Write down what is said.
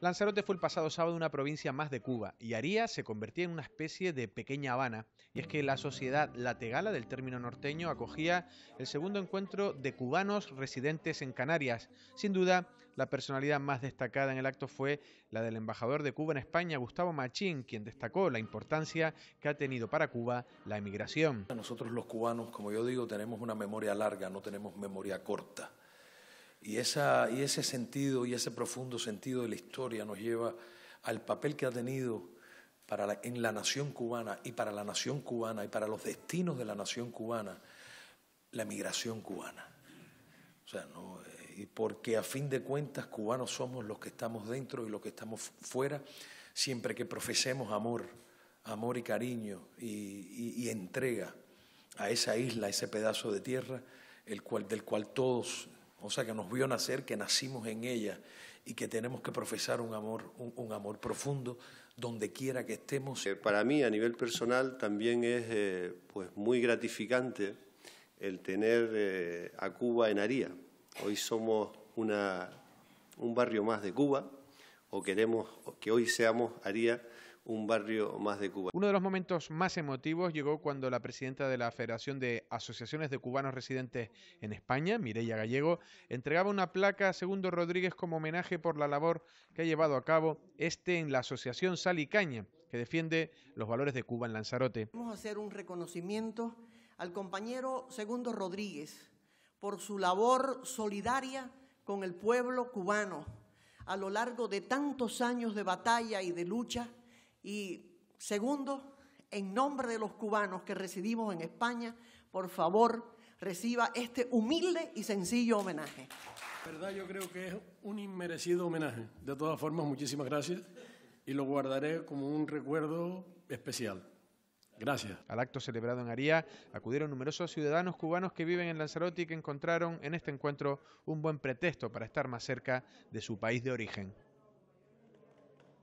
Lanzarote fue el pasado sábado una provincia más de Cuba y Aría se convertía en una especie de pequeña Habana, y es que la sociedad lategala del término norteño acogía el segundo encuentro de cubanos residentes en Canarias. Sin duda, la personalidad más destacada en el acto fue la del embajador de Cuba en España, Gustavo Machín, quien destacó la importancia que ha tenido para Cuba la emigración. Nosotros los cubanos, como yo digo, tenemos una memoria larga, no tenemos memoria corta. Y, y ese sentido y ese profundo sentido de la historia nos lleva al papel que ha tenido en la nación cubana y para la nación cubana y para los destinos de la nación cubana la migración cubana. O sea, eh, porque a fin de cuentas cubanos somos los que estamos dentro y los que estamos fuera, siempre que profesemos amor, amor y cariño y, entrega a esa isla, ese pedazo de tierra, el cual, del cual todos o sea, que nos vio nacer, que nacimos en ella y que tenemos que profesar un amor, profundo donde quiera que estemos. Eh, para mí, a nivel personal, también es eh, pues muy gratificante el tener eh, a Cuba en Aría. Hoy somos un barrio más de Cuba, o queremos que hoy seamos Aría un barrio más de Cuba. Uno de los momentos más emotivos llegó cuando la presidenta de la Federación de Asociaciones de Cubanos Residentes en España, Mireya Gallego, entregaba una placa a Segundo Rodríguez como homenaje por la labor que ha llevado a cabo este en la Asociación Salicaña que defiende los valores de Cuba en Lanzarote. Vamos a hacer un reconocimiento al compañero Segundo Rodríguez por su labor solidaria con el pueblo cubano a lo largo de tantos años de batalla y de lucha y segundo, en nombre de los cubanos que residimos en España, por favor, reciba este humilde y sencillo homenaje. verdad, yo creo que es un inmerecido homenaje. De todas formas, muchísimas gracias y lo guardaré como un recuerdo especial. Gracias. Al acto celebrado en Aría acudieron numerosos ciudadanos cubanos que viven en Lanzarote y que encontraron en este encuentro un buen pretexto para estar más cerca de su país de origen.